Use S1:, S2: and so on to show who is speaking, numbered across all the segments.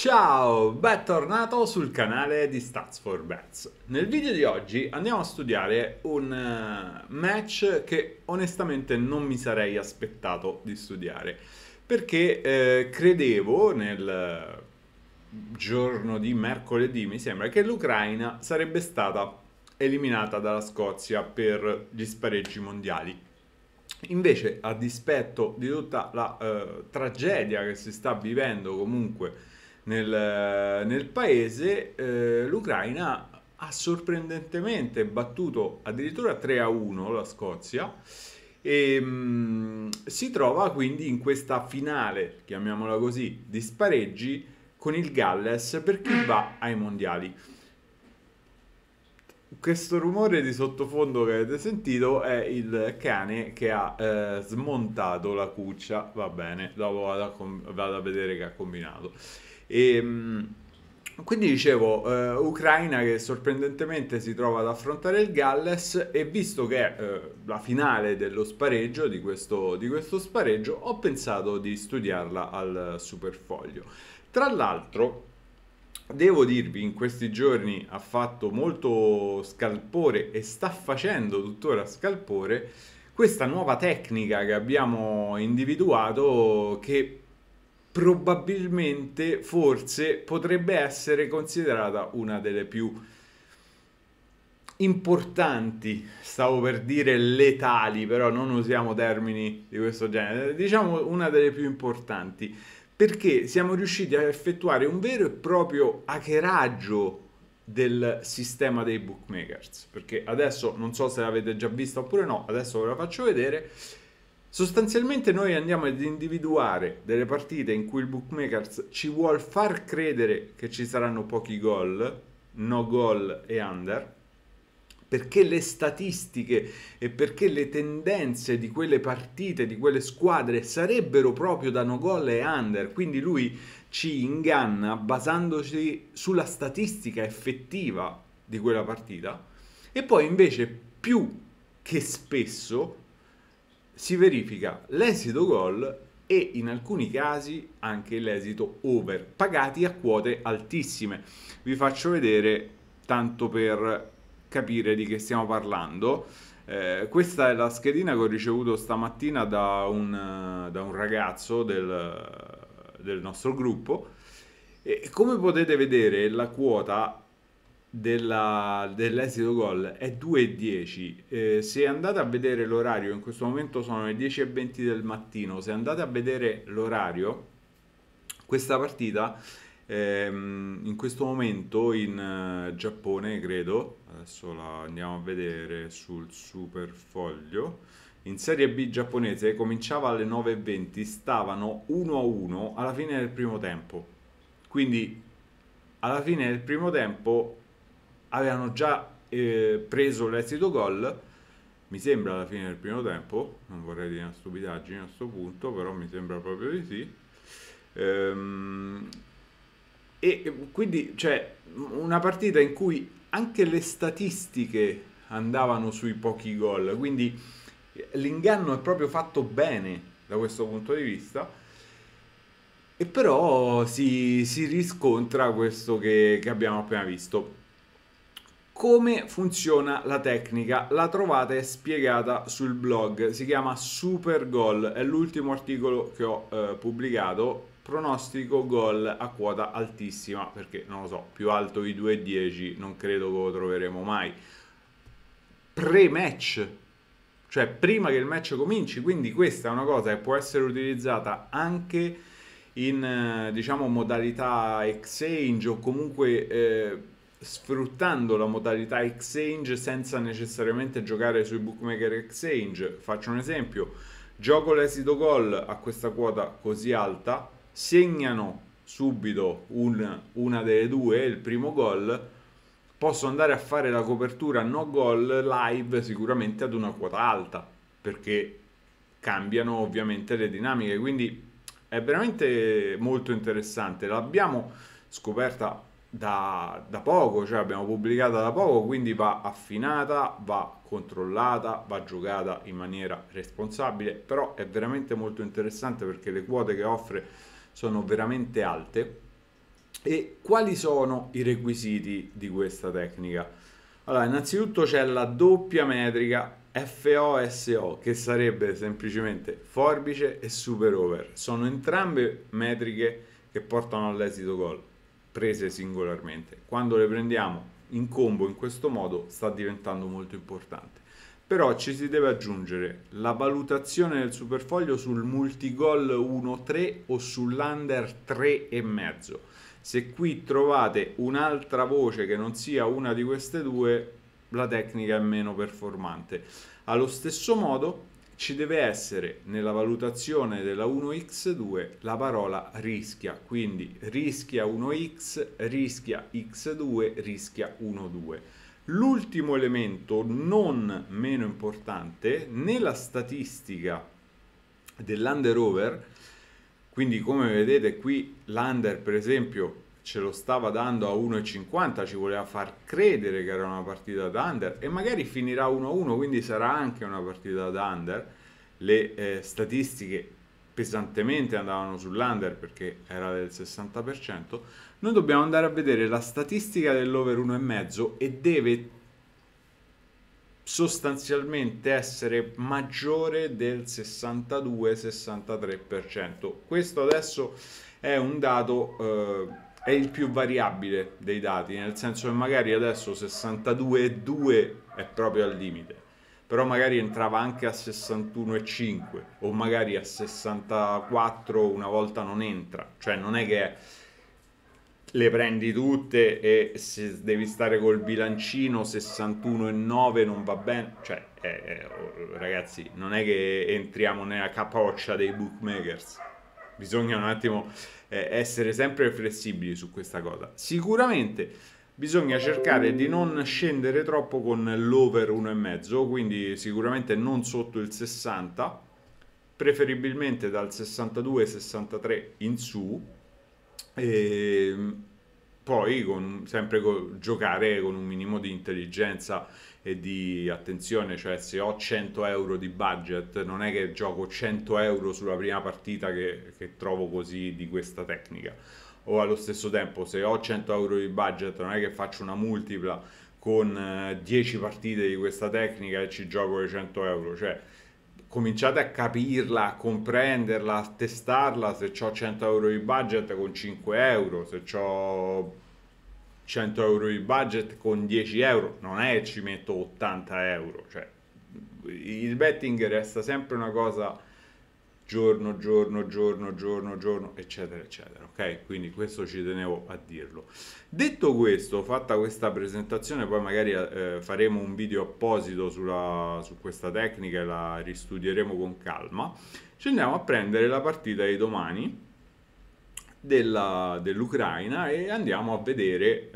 S1: Ciao, bentornato sul canale di Stats for Bets. Nel video di oggi andiamo a studiare un eh, match che onestamente non mi sarei aspettato di studiare perché eh, credevo nel giorno di mercoledì, mi sembra, che l'Ucraina sarebbe stata eliminata dalla Scozia per gli spareggi mondiali. Invece, a dispetto di tutta la eh, tragedia che si sta vivendo comunque nel, nel paese, eh, l'Ucraina ha sorprendentemente battuto addirittura 3 a 1 la Scozia e mh, mm, si trova quindi in questa finale, chiamiamola così, di spareggi con il Galles per chi va ai mondiali. Questo rumore di sottofondo che avete sentito è il cane che ha eh, smontato la cuccia, va bene, dopo vado a, vado a vedere che ha combinato. E, ehm, quindi dicevo, eh, Ucraina che sorprendentemente si trova ad affrontare il Galles e visto che è eh, la finale dello spareggio, di questo, di questo spareggio, ho pensato di studiarla al superfoglio. Tra l'altro, Devo dirvi, in questi giorni ha fatto molto scalpore e sta facendo tuttora scalpore questa nuova tecnica che abbiamo individuato che probabilmente, forse, potrebbe essere considerata una delle più importanti, stavo per dire letali, però non usiamo termini di questo genere, diciamo una delle più importanti, perché siamo riusciti a effettuare un vero e proprio hackeraggio del sistema dei bookmakers, perché adesso non so se l'avete già vista oppure no, adesso ve la faccio vedere, Sostanzialmente noi andiamo ad individuare delle partite in cui il bookmakers ci vuole far credere che ci saranno pochi gol, no gol e under, perché le statistiche e perché le tendenze di quelle partite, di quelle squadre sarebbero proprio da no gol e under, quindi lui ci inganna basandosi sulla statistica effettiva di quella partita e poi invece più che spesso si verifica l'esito gol e in alcuni casi anche l'esito over, pagati a quote altissime. Vi faccio vedere tanto per capire di che stiamo parlando. Eh, questa è la schedina che ho ricevuto stamattina da un, da un ragazzo del, del nostro gruppo. E come potete vedere, la quota della, dell'esito gol è 2.10. Eh, se andate a vedere l'orario, in questo momento sono le 10.20 del mattino, se andate a vedere l'orario, questa partita ehm, in questo momento in eh, Giappone, credo, adesso la andiamo a vedere sul super foglio. In Serie B giapponese cominciava alle 9.20, stavano 1-1 alla fine del primo tempo. Quindi alla fine del primo tempo avevano già eh, preso l'esito gol, mi sembra alla fine del primo tempo, non vorrei dire una stupidaggine a questo punto, però mi sembra proprio di sì. Ehm, e quindi c'è cioè, una partita in cui anche le statistiche andavano sui pochi gol, quindi eh, l'inganno è proprio fatto bene da questo punto di vista. E però si, si riscontra questo che, che abbiamo appena visto. Come funziona la tecnica? La trovate spiegata sul blog, si chiama Super Goal, è l'ultimo articolo che ho eh, pubblicato, pronostico gol a quota altissima, perché non lo so, più alto di 2,10 non credo che lo troveremo mai. Pre-match, cioè prima che il match cominci, quindi questa è una cosa che può essere utilizzata anche in eh, diciamo modalità exchange o comunque... Eh, sfruttando la modalità exchange senza necessariamente giocare sui bookmaker exchange. Faccio un esempio, gioco l'esito gol a questa quota così alta, segnano subito un, una delle due, il primo gol, posso andare a fare la copertura no gol live sicuramente ad una quota alta, perché cambiano ovviamente le dinamiche, quindi è veramente molto interessante. L'abbiamo scoperta da, da, poco, cioè abbiamo pubblicato da poco, quindi va affinata, va controllata, va giocata in maniera responsabile, però è veramente molto interessante perché le quote che offre sono veramente alte. E quali sono i requisiti di questa tecnica? Allora, innanzitutto c'è la doppia metrica FOSO che sarebbe semplicemente forbice e super over. Sono entrambe metriche che portano all'esito gol prese singolarmente. Quando le prendiamo in combo in questo modo sta diventando molto importante. Però ci si deve aggiungere la valutazione del superfoglio sul multigol 1-3 o sull'under 3,5. Se qui trovate un'altra voce che non sia una di queste due, la tecnica è meno performante. Allo stesso modo, ci deve essere nella valutazione della 1x2 la parola rischia, quindi rischia 1x, rischia x2, rischia 1,2. L'ultimo elemento non meno importante nella statistica dell'under over, quindi come vedete qui l'under per esempio ce lo stava dando a 1,50, ci voleva far credere che era una partita da under e magari finirà 1-1, quindi sarà anche una partita da under. Le eh, statistiche pesantemente andavano sull'under perché era del 60%, noi dobbiamo andare a vedere la statistica dell'over 1,5 e deve sostanzialmente essere maggiore del 62-63%. Questo adesso è un dato eh, è il più variabile dei dati, nel senso che magari adesso 62,2 è proprio al limite, però magari entrava anche a 61,5 o magari a 64 una volta non entra, cioè non è che le prendi tutte e se devi stare col bilancino 61,9 non va bene, cioè eh, eh oh, ragazzi non è che entriamo nella capoccia dei bookmakers bisogna un attimo eh, essere sempre flessibili su questa cosa. Sicuramente bisogna cercare di non scendere troppo con l'over 1,5, quindi sicuramente non sotto il 60, preferibilmente dal 62-63 in su. E ehm, poi con, sempre con, giocare con un minimo di intelligenza e di attenzione, cioè se ho 100 euro di budget non è che gioco 100 euro sulla prima partita che, che trovo così di questa tecnica o allo stesso tempo se ho 100 euro di budget non è che faccio una multipla con 10 eh, partite di questa tecnica e ci gioco le 100 euro cioè cominciate a capirla, a comprenderla, a testarla se ho 100 euro di budget con 5 euro se ho 100 euro di budget con 10 euro, non è che ci metto 80 euro, cioè il betting resta sempre una cosa giorno, giorno, giorno, giorno, giorno, eccetera, eccetera. Ok, quindi questo ci tenevo a dirlo. Detto questo, fatta questa presentazione, poi magari eh, faremo un video apposito sulla, su questa tecnica e la ristudieremo con calma. Ci andiamo a prendere la partita di domani della, dell'Ucraina e andiamo a vedere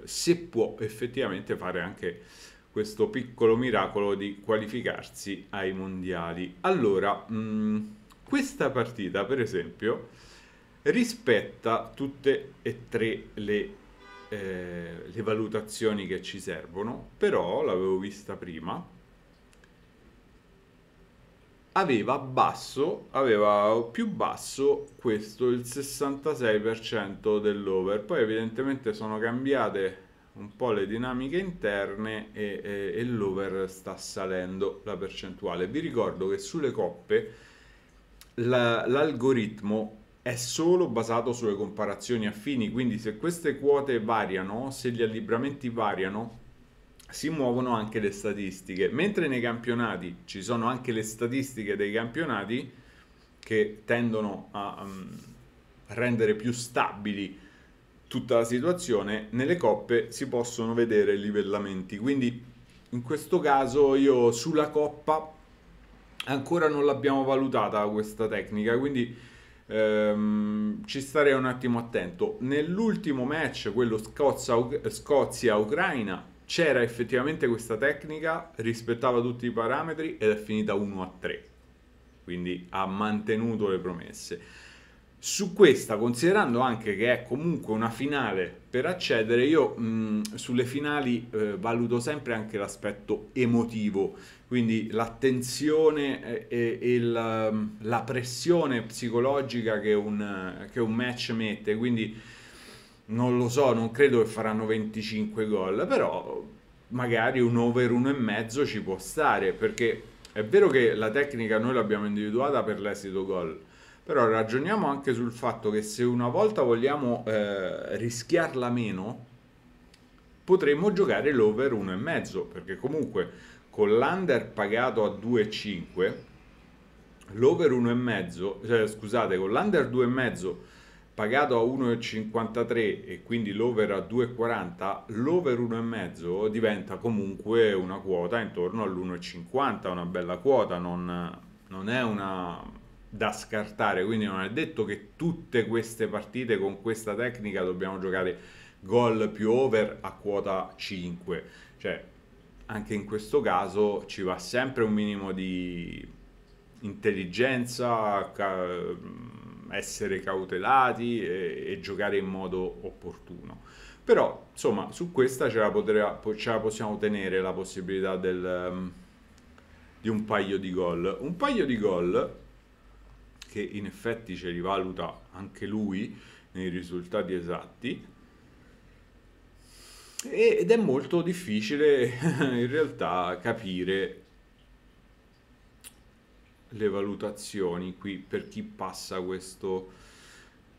S1: eh, se può effettivamente fare anche questo piccolo miracolo di qualificarsi ai mondiali. Allora, mh, mm, questa partita, per esempio, rispetta tutte e tre le, eh, le valutazioni che ci servono, però l'avevo vista prima aveva basso, aveva più basso questo il 66% dell'over. Poi evidentemente sono cambiate un po' le dinamiche interne e, e, e l'over sta salendo la percentuale. Vi ricordo che sulle coppe la, l'algoritmo è solo basato sulle comparazioni affini, quindi se queste quote variano, se gli allibramenti variano, si muovono anche le statistiche. Mentre nei campionati ci sono anche le statistiche dei campionati che tendono a um, rendere più stabili tutta la situazione, nelle coppe si possono vedere livellamenti. Quindi in questo caso io sulla coppa ancora non l'abbiamo valutata questa tecnica, quindi ehm, ci starei un attimo attento. Nell'ultimo match, quello Scozia-Ucraina, c'era effettivamente questa tecnica, rispettava tutti i parametri ed è finita 1 a 3. Quindi ha mantenuto le promesse. Su questa, considerando anche che è comunque una finale per accedere, io mh, sulle finali eh, valuto sempre anche l'aspetto emotivo, quindi l'attenzione eh, e, e la, la, pressione psicologica che un, che un match mette. Quindi non lo so, non credo che faranno 25 gol, però magari un over 1,5 ci può stare, perché è vero che la tecnica noi l'abbiamo individuata per l'esito gol, però ragioniamo anche sul fatto che se una volta vogliamo eh, rischiarla meno, potremmo giocare l'over 1,5, perché comunque con l'under pagato a 2,5, l'over 1,5, cioè, scusate, con l'under 2,5 pagato a 1,53 e quindi l'over a 2,40, l'over 1,5 diventa comunque una quota intorno all'1,50, una bella quota, non, non è una da scartare, quindi non è detto che tutte queste partite con questa tecnica dobbiamo giocare gol più over a quota 5, cioè anche in questo caso ci va sempre un minimo di intelligenza, essere cautelati e, e giocare in modo opportuno. Però, insomma, su questa ce la, potrà, ce la possiamo tenere la possibilità del, ehm, di un paio di gol. Un paio di gol che in effetti ce li valuta anche lui nei risultati esatti, ed è molto difficile in realtà capire le valutazioni qui per chi passa questo,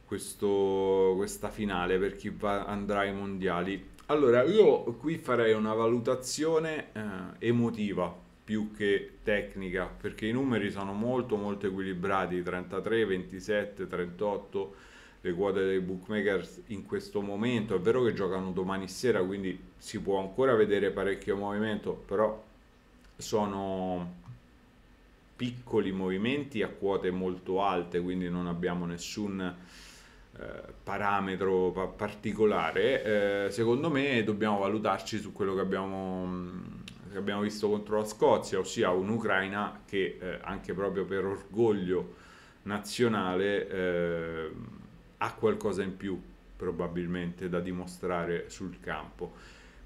S1: questo, questa finale, per chi va, andrà ai mondiali. Allora, io qui farei una valutazione eh, emotiva più che tecnica, perché i numeri sono molto molto equilibrati, 33, 27, 38 le quote dei bookmakers in questo momento, è vero che giocano domani sera, quindi si può ancora vedere parecchio movimento, però sono piccoli movimenti a quote molto alte, quindi non abbiamo nessun eh, parametro particolare, eh, secondo me dobbiamo valutarci su quello che abbiamo, mm, che abbiamo visto contro la Scozia, ossia un'Ucraina che eh, anche proprio per orgoglio nazionale ha qualcosa in più probabilmente da dimostrare sul campo.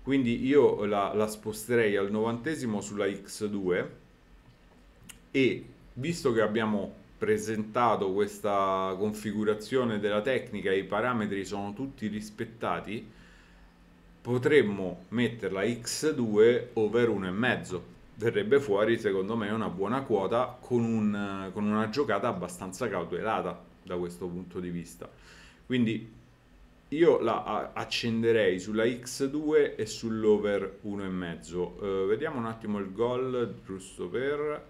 S1: Quindi io la, la sposterei al novantesimo sulla X2 e visto che abbiamo presentato questa configurazione della tecnica e i parametri sono tutti rispettati potremmo metterla x2 over 1,5 verrebbe fuori secondo me una buona quota con, un, con una giocata abbastanza cautelata da questo punto di vista quindi io la accenderei sulla x2 e sull'over 1,5 eh, vediamo un attimo il gol giusto per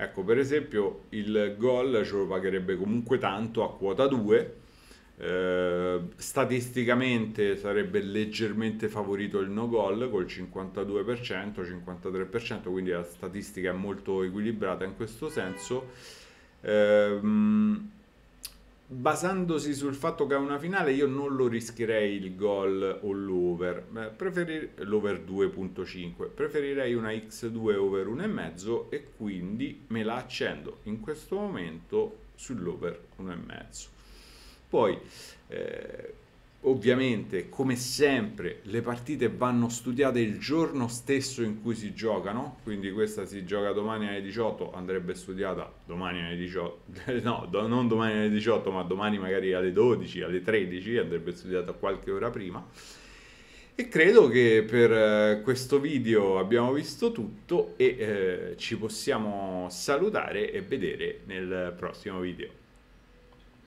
S1: Ecco, per esempio, il gol ce lo pagherebbe comunque tanto a quota 2. Eh, statisticamente sarebbe leggermente favorito il no gol col 52%, 53%, quindi la statistica è molto equilibrata in questo senso. Eh, basandosi sul fatto che ha una finale io non lo rischierei il gol o l'over preferir- l'over 2.5 preferirei una x2 over 1,5 e quindi me la accendo in questo momento sull'over 1,5 poi eh, ovviamente, come sempre, le partite vanno studiate il giorno stesso in cui si giocano, quindi questa si gioca domani alle 18, andrebbe studiata domani alle 18, no, do, non domani alle 18, ma domani magari alle 12, alle 13, andrebbe studiata qualche ora prima. E credo che per eh, questo video abbiamo visto tutto e eh, ci possiamo salutare e vedere nel prossimo video.